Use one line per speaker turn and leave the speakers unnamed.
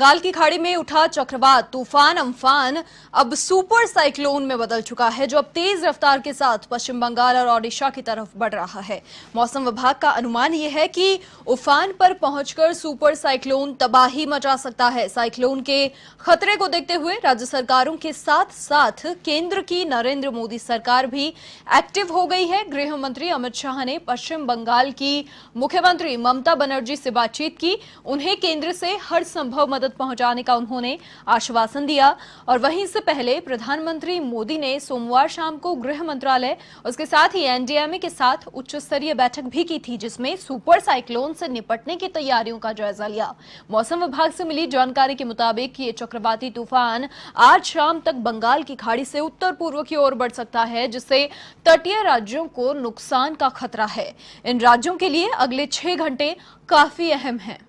बंगाल की खाड़ी में उठा चक्रवात तूफान अम्फान अब सुपर साइक्लोन में बदल चुका है जो अब तेज रफ्तार के साथ पश्चिम बंगाल और ओडिशा की तरफ बढ़ रहा है मौसम विभाग का अनुमान यह है कि उफान पर पहुंचकर सुपर साइक्लोन तबाही मचा सकता है साइक्लोन के खतरे को देखते हुए राज्य सरकारों के साथ साथ केंद्र की नरेंद्र मोदी सरकार भी एक्टिव हो गई है गृह मंत्री अमित शाह ने पश्चिम बंगाल की मुख्यमंत्री ममता बनर्जी से बातचीत की उन्हें केंद्र से हर संभव मदद मदद पहुंचाने का उन्होंने आश्वासन दिया और वहीं से पहले प्रधानमंत्री मोदी ने सोमवार शाम को गृह मंत्रालय उसके साथ ही एनडीएमए के साथ उच्च स्तरीय बैठक भी की थी जिसमें सुपर साइक्लोन से निपटने की तैयारियों का जायजा लिया मौसम विभाग से मिली जानकारी के मुताबिक ये चक्रवाती तूफान आज शाम तक बंगाल की खाड़ी से उत्तर पूर्व की ओर बढ़ सकता है जिससे तटीय राज्यों को नुकसान का खतरा है इन राज्यों के लिए अगले छह घंटे काफी अहम है